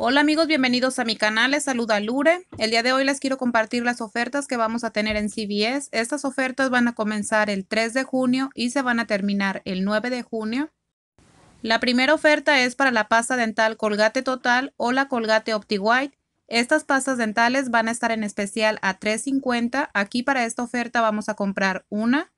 Hola amigos, bienvenidos a mi canal, les saluda Lure. El día de hoy les quiero compartir las ofertas que vamos a tener en CVS. Estas ofertas van a comenzar el 3 de junio y se van a terminar el 9 de junio. La primera oferta es para la pasta dental Colgate Total o la Colgate Opti Estas pastas dentales van a estar en especial a $3.50. Aquí para esta oferta vamos a comprar una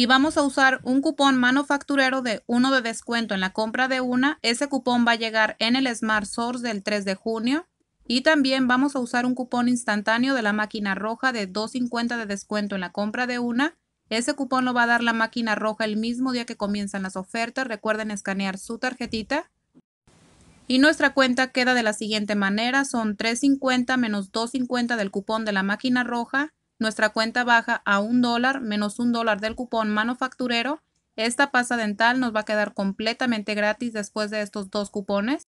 y vamos a usar un cupón manufacturero de 1 de descuento en la compra de una. Ese cupón va a llegar en el Smart Source del 3 de junio. Y también vamos a usar un cupón instantáneo de la máquina roja de 2.50 de descuento en la compra de una. Ese cupón lo va a dar la máquina roja el mismo día que comienzan las ofertas. Recuerden escanear su tarjetita. Y nuestra cuenta queda de la siguiente manera. Son 3.50 menos 2.50 del cupón de la máquina roja nuestra cuenta baja a un dólar menos un dólar del cupón manufacturero. Esta pasta dental nos va a quedar completamente gratis después de estos dos cupones.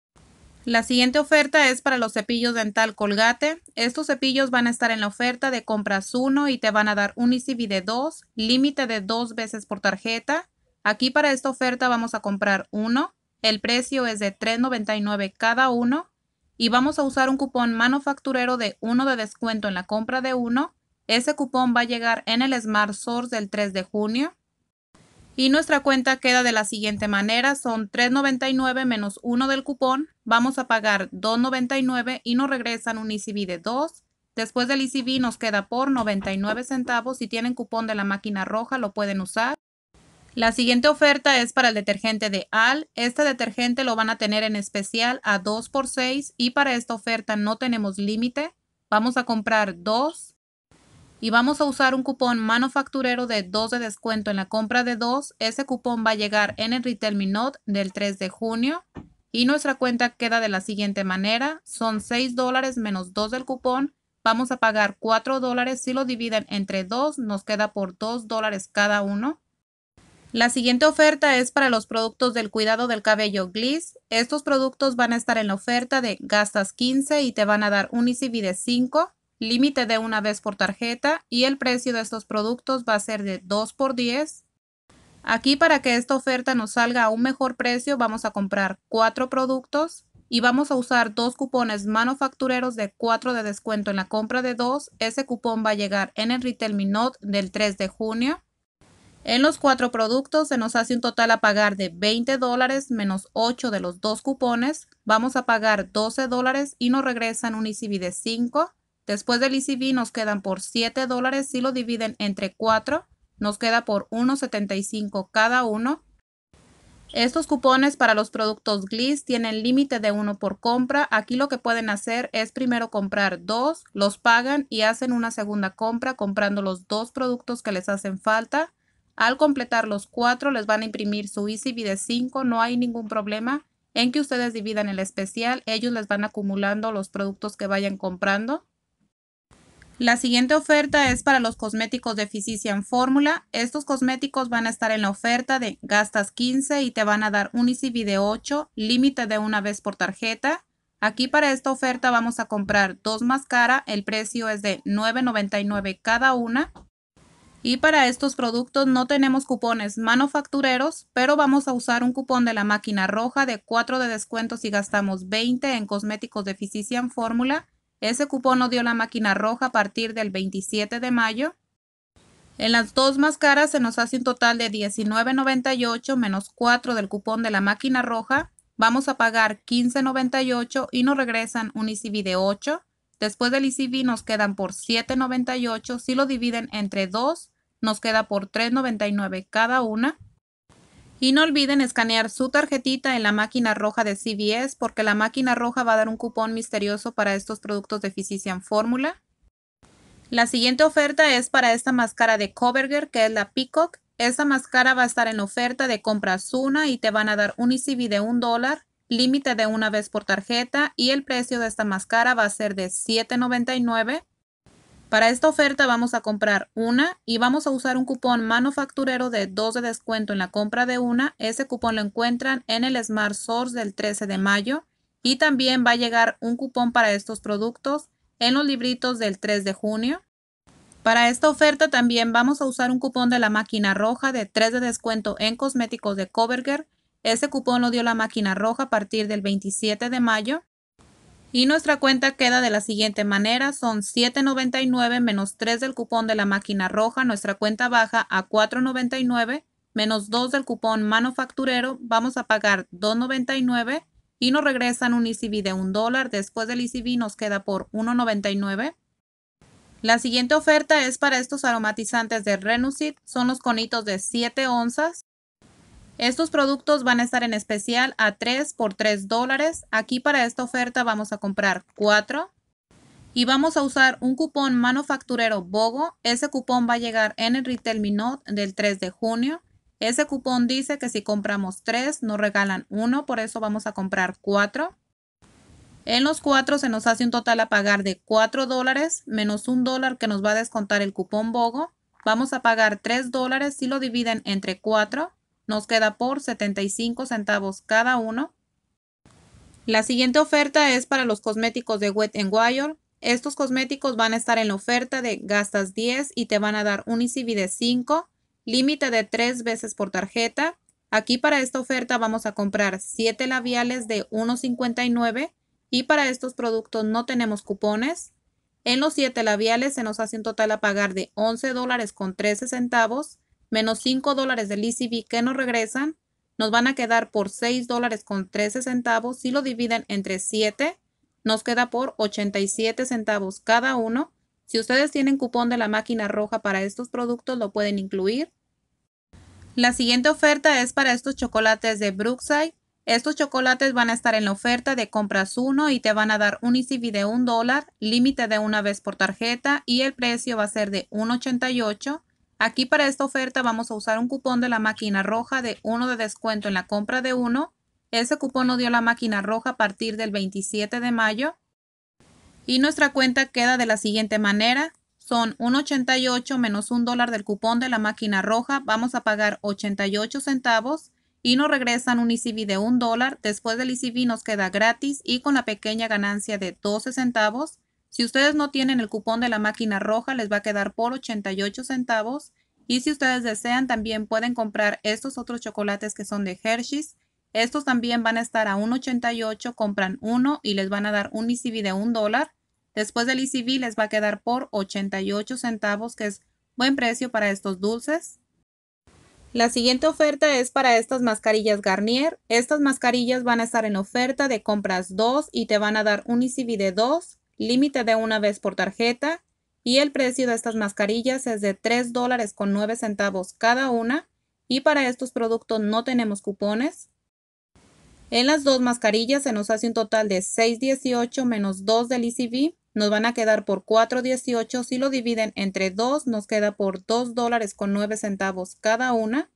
La siguiente oferta es para los cepillos dental Colgate. Estos cepillos van a estar en la oferta de compras 1 y te van a dar un ICB de 2, límite de dos veces por tarjeta. Aquí para esta oferta vamos a comprar uno. El precio es de $3.99 cada uno y vamos a usar un cupón manufacturero de uno de descuento en la compra de uno ese cupón va a llegar en el Smart Source del 3 de junio. Y nuestra cuenta queda de la siguiente manera, son 3.99 menos 1 del cupón, vamos a pagar 2.99 y nos regresan un ECB de 2. Después del ECB nos queda por 99 centavos, si tienen cupón de la máquina roja lo pueden usar. La siguiente oferta es para el detergente de AL. Este detergente lo van a tener en especial a 2 por 6 y para esta oferta no tenemos límite. Vamos a comprar 2 y vamos a usar un cupón manufacturero de 2 de descuento en la compra de 2, ese cupón va a llegar en el Retail Minot del 3 de junio y nuestra cuenta queda de la siguiente manera, son 6 dólares menos 2 del cupón, vamos a pagar 4 dólares, si lo dividen entre 2 nos queda por 2 dólares cada uno. La siguiente oferta es para los productos del cuidado del cabello Gliss. Estos productos van a estar en la oferta de gastas 15 y te van a dar un ICV de 5 límite de una vez por tarjeta y el precio de estos productos va a ser de 2 por 10. Aquí para que esta oferta nos salga a un mejor precio vamos a comprar cuatro productos y vamos a usar dos cupones manufactureros de 4 de descuento en la compra de 2. Ese cupón va a llegar en el Retail Minot del 3 de junio. En los cuatro productos se nos hace un total a pagar de 20 dólares menos 8 de los dos cupones. Vamos a pagar 12 dólares y nos regresan un ICB de 5. Después del ECB nos quedan por 7 dólares. Si lo dividen entre 4, nos queda por 1.75 cada uno. Estos cupones para los productos Gliss tienen límite de uno por compra. Aquí lo que pueden hacer es primero comprar dos, los pagan y hacen una segunda compra comprando los dos productos que les hacen falta. Al completar los cuatro les van a imprimir su ECB de 5, no hay ningún problema en que ustedes dividan el especial, ellos les van acumulando los productos que vayan comprando. La siguiente oferta es para los cosméticos de en Fórmula, Estos cosméticos van a estar en la oferta de gastas 15 y te van a dar un ICB de 8, límite de una vez por tarjeta. Aquí para esta oferta vamos a comprar dos cara, el precio es de 9.99 cada una. Y para estos productos no tenemos cupones manufactureros, pero vamos a usar un cupón de la máquina roja de 4 de descuento si gastamos 20 en cosméticos de Physician Fórmula. Ese cupón nos dio la máquina roja a partir del 27 de mayo. En las dos más caras se nos hace un total de 19.98 menos 4 del cupón de la máquina roja. Vamos a pagar 15.98 y nos regresan un ICB de 8. Después del ICB nos quedan por 7.98. Si lo dividen entre 2, nos queda por 3.99 cada una. Y no olviden escanear su tarjetita en la máquina roja de CVS porque la máquina roja va a dar un cupón misterioso para estos productos de Physician Fórmula. La siguiente oferta es para esta máscara de Coverger que es la Peacock. Esta máscara va a estar en oferta de compras una y te van a dar un ICV de un dólar, límite de una vez por tarjeta y el precio de esta máscara va a ser de $7.99. Para esta oferta vamos a comprar una y vamos a usar un cupón manufacturero de 2 de descuento en la compra de una. Ese cupón lo encuentran en el Smart Source del 13 de mayo y también va a llegar un cupón para estos productos en los libritos del 3 de junio. Para esta oferta también vamos a usar un cupón de la máquina roja de 3 de descuento en cosméticos de Coverger. Ese cupón lo dio la máquina roja a partir del 27 de mayo. Y nuestra cuenta queda de la siguiente manera, son 7.99 menos 3 del cupón de la máquina roja, nuestra cuenta baja a 4.99 menos 2 del cupón manufacturero, vamos a pagar 2.99 y nos regresan un ECB de 1 dólar, después del ECB nos queda por 1.99. La siguiente oferta es para estos aromatizantes de Renucid, son los conitos de 7 onzas, estos productos van a estar en especial a 3 por 3 dólares. Aquí para esta oferta vamos a comprar 4 y vamos a usar un cupón manufacturero BOGO. Ese cupón va a llegar en el Retail Minot del 3 de junio. Ese cupón dice que si compramos 3 nos regalan 1, por eso vamos a comprar 4. En los 4 se nos hace un total a pagar de 4 dólares menos 1 dólar que nos va a descontar el cupón BOGO. Vamos a pagar 3 dólares si lo dividen entre 4. Nos queda por 75 centavos cada uno. La siguiente oferta es para los cosméticos de Wet n Wire. Estos cosméticos van a estar en la oferta de gastas 10 y te van a dar un ICB de 5, límite de 3 veces por tarjeta. Aquí para esta oferta vamos a comprar 7 labiales de 1.59 y para estos productos no tenemos cupones. En los 7 labiales se nos hace un total a pagar de 11 dólares con 13 centavos menos 5 dólares del ECB que nos regresan, nos van a quedar por 6 dólares con 13 centavos. Si lo dividen entre 7, nos queda por 87 centavos cada uno. Si ustedes tienen cupón de la máquina roja para estos productos, lo pueden incluir. La siguiente oferta es para estos chocolates de Brookside. Estos chocolates van a estar en la oferta de compras uno y te van a dar un ECB de $1, límite de una vez por tarjeta y el precio va a ser de $1.88. Aquí para esta oferta vamos a usar un cupón de la máquina roja de 1 de descuento en la compra de 1. Ese cupón nos dio la máquina roja a partir del 27 de mayo. Y nuestra cuenta queda de la siguiente manera. Son 1,88 menos un dólar del cupón de la máquina roja. Vamos a pagar 88 centavos y nos regresan un ICB de 1 dólar. Después del ICB nos queda gratis y con la pequeña ganancia de 12 centavos. Si ustedes no tienen el cupón de la máquina roja, les va a quedar por 88 centavos. Y si ustedes desean, también pueden comprar estos otros chocolates que son de Hershey's. Estos también van a estar a 1.88, compran uno y les van a dar un ICB de un dólar. Después del ICB les va a quedar por 88 centavos, que es buen precio para estos dulces. La siguiente oferta es para estas mascarillas Garnier. Estas mascarillas van a estar en oferta de compras 2 y te van a dar un ICB de 2 límite de una vez por tarjeta y el precio de estas mascarillas es de 3 dólares con centavos cada una y para estos productos no tenemos cupones. En las dos mascarillas se nos hace un total de 6.18 menos 2 del ICV. Nos van a quedar por 4.18. Si lo dividen entre 2, nos queda por 2 dólares con centavos cada una.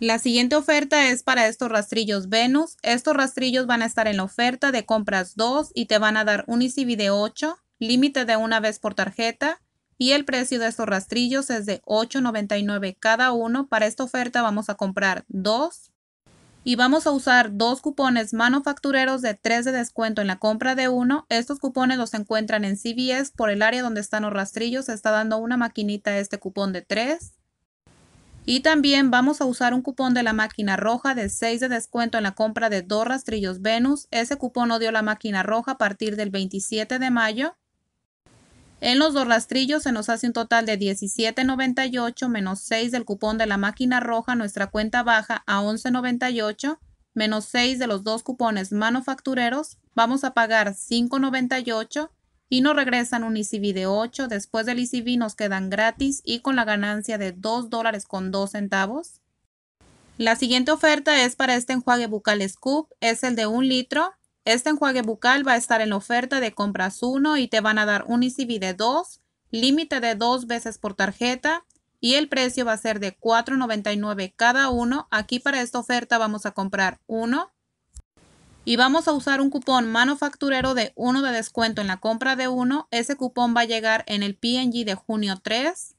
La siguiente oferta es para estos rastrillos Venus. Estos rastrillos van a estar en la oferta de compras 2 y te van a dar un ICB de 8, límite de una vez por tarjeta y el precio de estos rastrillos es de 8.99 cada uno. Para esta oferta vamos a comprar 2 y vamos a usar dos cupones manufactureros de 3 de descuento en la compra de uno. Estos cupones los encuentran en CVS por el área donde están los rastrillos. Se está dando una maquinita este cupón de 3. Y también vamos a usar un cupón de la máquina roja de 6 de descuento en la compra de dos rastrillos Venus. Ese cupón no dio la máquina roja a partir del 27 de mayo. En los dos rastrillos se nos hace un total de 17.98 menos 6 del cupón de la máquina roja, nuestra cuenta baja a 11.98 menos 6 de los dos cupones manufactureros. Vamos a pagar 5.98 y nos regresan un ECB de 8. Después del ECB nos quedan gratis y con la ganancia de 2 dólares con 2 centavos. La siguiente oferta es para este enjuague bucal Scoop, es el de 1 litro. Este enjuague bucal va a estar en la oferta de compras 1 y te van a dar un ECB de 2, límite de 2 veces por tarjeta y el precio va a ser de $4.99 cada uno. Aquí para esta oferta vamos a comprar uno y vamos a usar un cupón manufacturero de 1 de descuento en la compra de 1, ese cupón va a llegar en el PNG de junio 3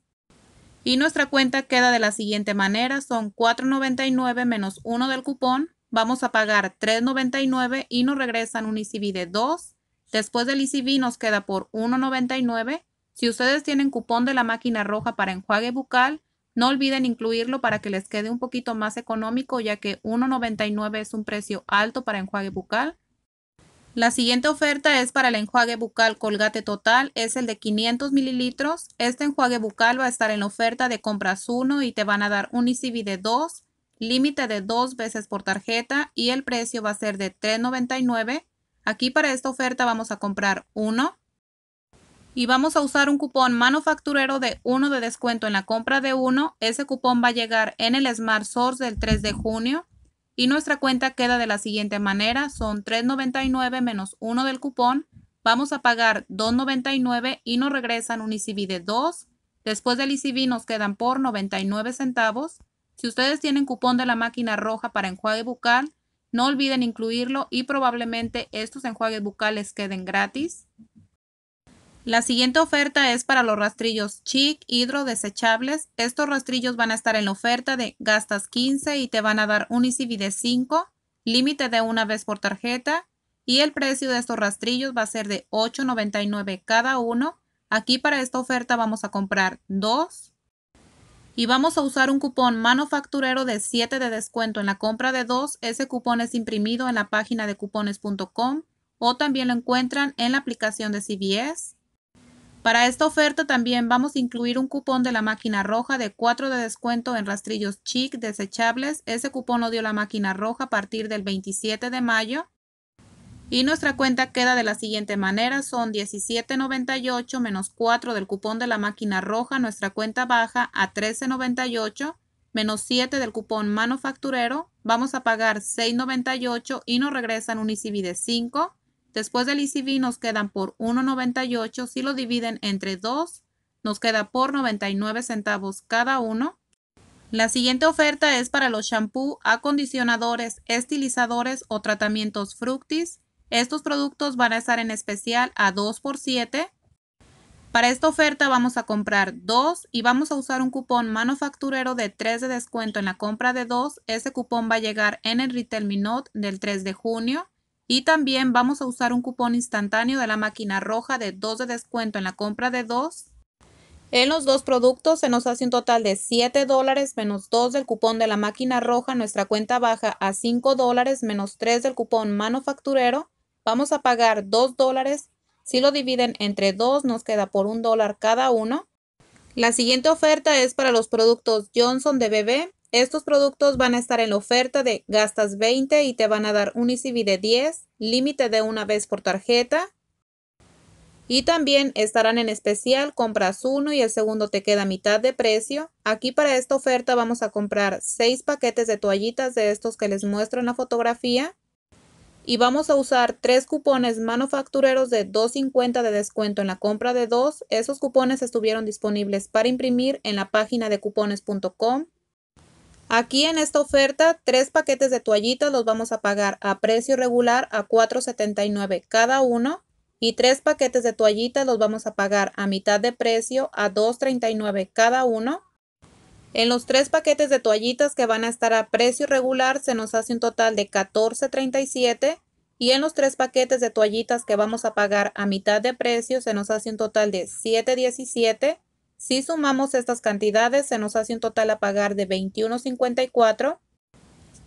y nuestra cuenta queda de la siguiente manera, son 4.99 menos 1 del cupón, vamos a pagar 3.99 y nos regresan un ICB de 2, después del ICB nos queda por 1.99. Si ustedes tienen cupón de la máquina roja para enjuague bucal, no olviden incluirlo para que les quede un poquito más económico, ya que $1.99 es un precio alto para enjuague bucal. La siguiente oferta es para el enjuague bucal Colgate Total, es el de 500 mililitros. Este enjuague bucal va a estar en la oferta de compras 1 y te van a dar un ICB de 2, límite de 2 veces por tarjeta y el precio va a ser de $3.99. Aquí para esta oferta vamos a comprar 1 y vamos a usar un cupón manufacturero de 1 de descuento en la compra de 1. Ese cupón va a llegar en el Smart Source del 3 de junio y nuestra cuenta queda de la siguiente manera. Son 3.99 menos 1 del cupón. Vamos a pagar 2.99 y nos regresan un ICB de 2. Después del ICB nos quedan por 99 centavos. Si ustedes tienen cupón de la máquina roja para enjuague bucal, no olviden incluirlo y probablemente estos enjuagues bucales queden gratis. La siguiente oferta es para los rastrillos chic hidro desechables. Estos rastrillos van a estar en la oferta de gastas 15 y te van a dar un ICB de 5, límite de una vez por tarjeta y el precio de estos rastrillos va a ser de 8.99 cada uno. Aquí para esta oferta vamos a comprar dos y vamos a usar un cupón manufacturero de 7 de descuento en la compra de dos. Ese cupón es imprimido en la página de cupones.com o también lo encuentran en la aplicación de CBS. Para esta oferta también vamos a incluir un cupón de la máquina roja de 4 de descuento en rastrillos chic desechables. Ese cupón lo dio la máquina roja a partir del 27 de mayo. Y nuestra cuenta queda de la siguiente manera, son 17.98 menos 4 del cupón de la máquina roja, nuestra cuenta baja a 13.98 menos 7 del cupón manufacturero, vamos a pagar 6.98 y nos regresan un ICB de 5. Después del ICB nos quedan por 1.98. Si lo dividen entre 2, nos queda por 99 centavos cada uno. La siguiente oferta es para los shampoos, acondicionadores, estilizadores o tratamientos fructis. Estos productos van a estar en especial a 2 por 7. Para esta oferta vamos a comprar 2 y vamos a usar un cupón manufacturero de 3 de descuento en la compra de 2. Ese cupón va a llegar en el Retail Minot del 3 de junio. Y también vamos a usar un cupón instantáneo de la máquina roja de 2 de descuento en la compra de 2. En los dos productos se nos hace un total de 7 dólares menos 2 del cupón de la máquina roja, nuestra cuenta baja a 5 dólares menos 3 del cupón manufacturero. Vamos a pagar 2 dólares. Si lo dividen entre 2 nos queda por 1 dólar cada uno. La siguiente oferta es para los productos Johnson de bebé. Estos productos van a estar en la oferta de gastas 20 y te van a dar un ECB de 10, límite de una vez por tarjeta. Y también estarán en especial, compras uno y el segundo te queda a mitad de precio. Aquí para esta oferta vamos a comprar 6 paquetes de toallitas de estos que les muestro en la fotografía. Y vamos a usar 3 cupones manufactureros de 2.50 de descuento en la compra de 2. Esos cupones estuvieron disponibles para imprimir en la página de cupones.com Aquí en esta oferta, tres paquetes de toallitas los vamos a pagar a precio regular a $4.79 cada uno y tres paquetes de toallitas los vamos a pagar a mitad de precio a $2.39 cada uno. En los tres paquetes de toallitas que van a estar a precio regular se nos hace un total de $14.37 y en los tres paquetes de toallitas que vamos a pagar a mitad de precio se nos hace un total de $7.17 si sumamos estas cantidades, se nos hace un total a pagar de 21.54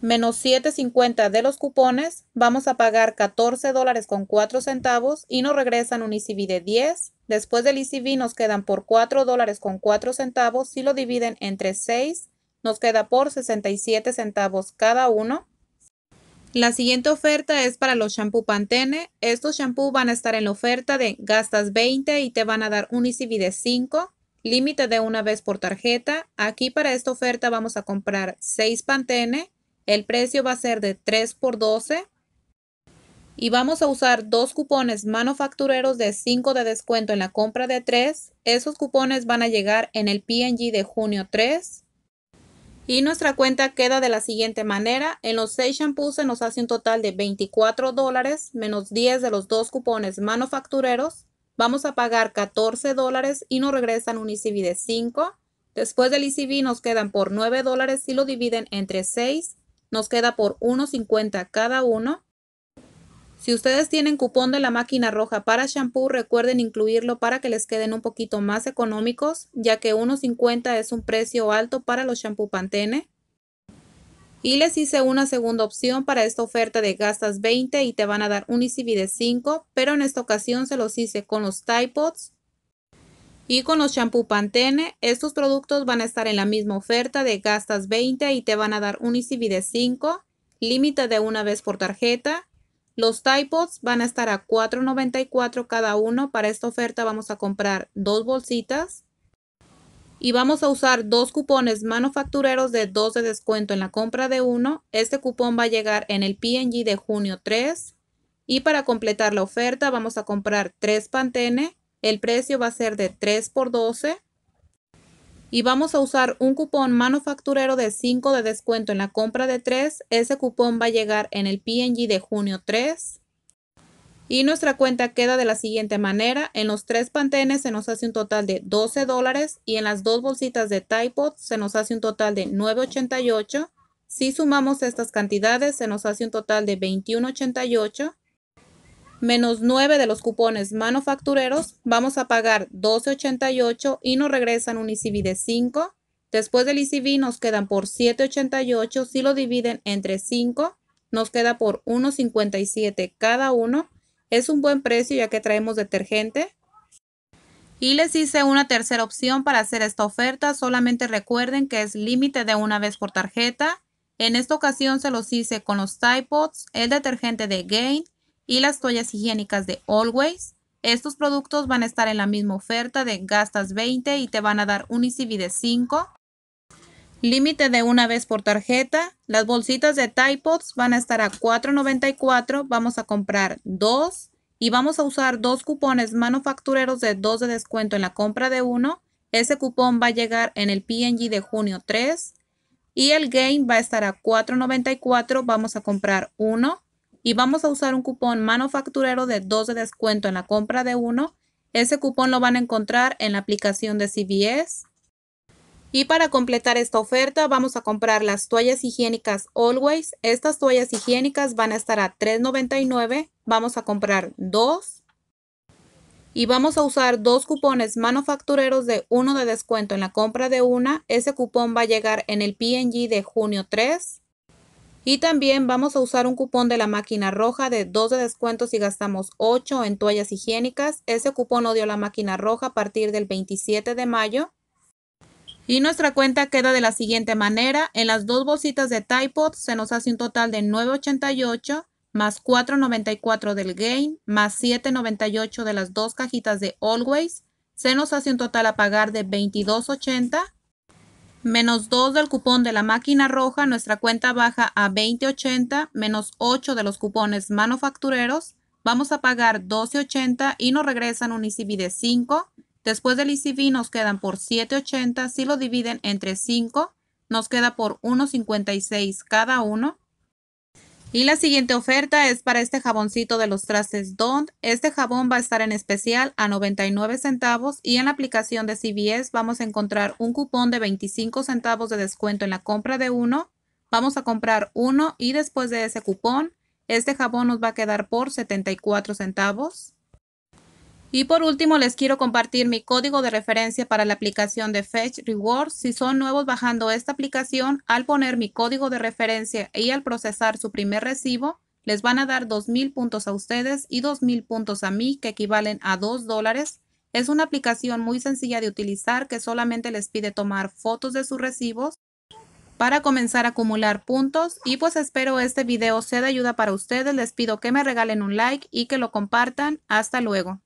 menos 7.50 de los cupones, vamos a pagar 14 dólares con 4 centavos y nos regresan un ICB de 10. Después del ECB nos quedan por 4 dólares con 4 centavos. Si lo dividen entre 6, nos queda por 67 centavos cada uno. La siguiente oferta es para los shampoo Pantene. Estos shampoo van a estar en la oferta de gastas 20 y te van a dar un ICB de 5. Límite de una vez por tarjeta. Aquí para esta oferta vamos a comprar 6 Pantene. El precio va a ser de 3 por 12. Y vamos a usar dos cupones manufactureros de 5 de descuento en la compra de 3. Esos cupones van a llegar en el PNG de junio 3. Y nuestra cuenta queda de la siguiente manera. En los 6 shampoos se nos hace un total de 24 dólares menos 10 de los dos cupones manufactureros vamos a pagar 14 dólares y nos regresan un ICB e de 5. Después del ICB e nos quedan por 9 dólares y lo dividen entre 6, nos queda por 1.50 cada uno. Si ustedes tienen cupón de la máquina roja para shampoo, recuerden incluirlo para que les queden un poquito más económicos, ya que 1.50 es un precio alto para los shampoo Pantene. Y les hice una segunda opción para esta oferta de gastas 20 y te van a dar un ICB de 5, pero en esta ocasión se los hice con los Tide Pods y con los shampoo Pantene. Estos productos van a estar en la misma oferta de gastas 20 y te van a dar un ICB de 5, límite de una vez por tarjeta. Los Tide Pods van a estar a $4.94 cada uno. Para esta oferta vamos a comprar dos bolsitas y vamos a usar dos cupones manufactureros de 2 de descuento en la compra de 1. Este cupón va a llegar en el PNG de junio 3 y para completar la oferta vamos a comprar 3 Pantene. El precio va a ser de 3 por 12 y vamos a usar un cupón manufacturero de 5 de descuento en la compra de 3. Ese cupón va a llegar en el PNG de junio 3 y nuestra cuenta queda de la siguiente manera. En los tres pantenes se nos hace un total de 12 dólares y en las dos bolsitas de Typod se nos hace un total de 9.88. Si sumamos estas cantidades se nos hace un total de 21.88. Menos 9 de los cupones manufactureros, vamos a pagar 12.88 y nos regresan un ICB de 5. Después del ICB nos quedan por 7.88. Si lo dividen entre 5, nos queda por 1.57 cada uno. Es un buen precio ya que traemos detergente. Y les hice una tercera opción para hacer esta oferta. Solamente recuerden que es límite de una vez por tarjeta. En esta ocasión se los hice con los Tide Pods, el detergente de Gain y las toallas higiénicas de Always. Estos productos van a estar en la misma oferta de gastas 20 y te van a dar un ICB de 5. Límite de una vez por tarjeta. Las bolsitas de Tide Pods van a estar a $4.94. Vamos a comprar dos y vamos a usar dos cupones manufactureros de 2 de descuento en la compra de uno. Ese cupón va a llegar en el PNG de junio 3 y el game va a estar a $4.94. Vamos a comprar uno y vamos a usar un cupón manufacturero de dos de descuento en la compra de uno. Ese cupón lo van a encontrar en la aplicación de CBS. Y para completar esta oferta vamos a comprar las toallas higiénicas Always. Estas toallas higiénicas van a estar a $3.99. Vamos a comprar dos. Y vamos a usar dos cupones manufactureros de uno de descuento en la compra de una. Ese cupón va a llegar en el PNG de junio 3. Y también vamos a usar un cupón de la máquina roja de 2 de descuento si gastamos 8 en toallas higiénicas. Ese cupón lo dio la máquina roja a partir del 27 de mayo. Y nuestra cuenta queda de la siguiente manera. En las dos bolsitas de Typod se nos hace un total de 9.88 más 4.94 del gain más 7.98 de las dos cajitas de Always. Se nos hace un total a pagar de 22.80 menos 2 del cupón de la máquina roja. Nuestra cuenta baja a 20.80 menos 8 de los cupones manufactureros. Vamos a pagar 12.80 y nos regresan un ICB de 5 Después del ICV nos quedan por 7.80. Si lo dividen entre 5, nos queda por 1.56 cada uno. Y la siguiente oferta es para este jaboncito de los trastes Don Este jabón va a estar en especial a 99 centavos y en la aplicación de CVS vamos a encontrar un cupón de 25 centavos de descuento en la compra de uno. Vamos a comprar uno y después de ese cupón, este jabón nos va a quedar por 74 centavos. Y por último, les quiero compartir mi código de referencia para la aplicación de Fetch Rewards. Si son nuevos bajando esta aplicación, al poner mi código de referencia y al procesar su primer recibo, les van a dar 2.000 puntos a ustedes y 2.000 puntos a mí, que equivalen a 2 dólares. Es una aplicación muy sencilla de utilizar que solamente les pide tomar fotos de sus recibos para comenzar a acumular puntos y pues espero este video sea de ayuda para ustedes. Les pido que me regalen un like y que lo compartan. Hasta luego.